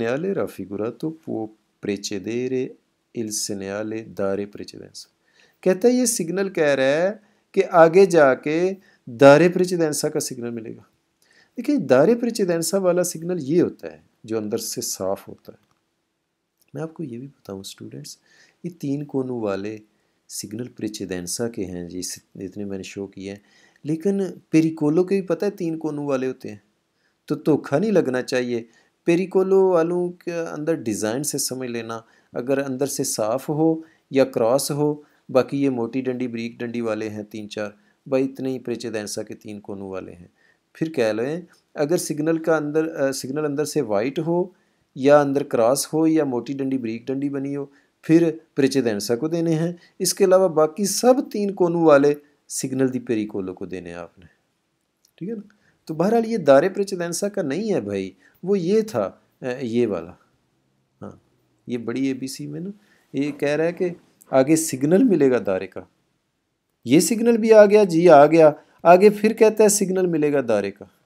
Nelle era figurato può precedere il segnale dare precedenza. कहता है ये सिग्नल कह रहा है कि आगे जाके दारे प्रेचिडेंसा का सिग्नल मिलेगा देखिए दारे प्रेचिडेंसा वाला सिग्नल ये होता है जो अंदर से साफ होता है मैं आपको ये भी बताऊं स्टूडेंट्स ये तीन कोनों वाले सिग्नल प्रेचिडेंसा के हैं जिस इतने मैंने शो किए हैं लेकिन पेरिकोलो के भी पता है तीन कोनों वाले होते हैं तो धोखा नहीं लगना चाहिए पेरिकोलो वालों के अंदर डिज़ाइन से समझ लेना अगर अंदर से साफ़ हो या क्रॉस हो बाकी ये मोटी डंडी ब्रीक डंडी वाले हैं तीन चार भाई इतने ही परिचय दैनसा के तीन कोनों वाले हैं फिर कह लें अगर सिग्नल का अंदर आ, सिग्नल अंदर से वाइट हो या अंदर क्रॉस हो या मोटी डंडी ब्रीक डंडी बनी हो फिर परिचय दैनसा को देने हैं इसके अलावा बाकी सब तीन कोनों वाले सिग्नल दी पेरिकोलो को देने हैं आपने ठीक है ना तो बहरहाल ये दारे प्रचलेंसा का नहीं है भाई वो ये था ये वाला हाँ ये बड़ी ए बी सी में ना ये कह रहा है कि आगे सिग्नल मिलेगा दारे का ये सिग्नल भी आ गया जी आ गया आगे फिर कहता है सिग्नल मिलेगा दारे का